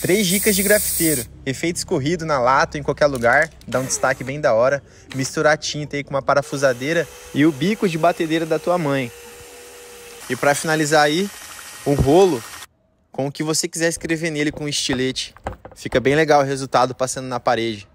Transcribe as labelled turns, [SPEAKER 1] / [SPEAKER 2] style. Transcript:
[SPEAKER 1] Três dicas de grafiteiro. Efeito escorrido na lata ou em qualquer lugar, dá um destaque bem da hora. Misturar tinta aí com uma parafusadeira e o bico de batedeira da tua mãe. E para finalizar aí, um rolo com o que você quiser escrever nele com um estilete. Fica bem legal o resultado passando na parede.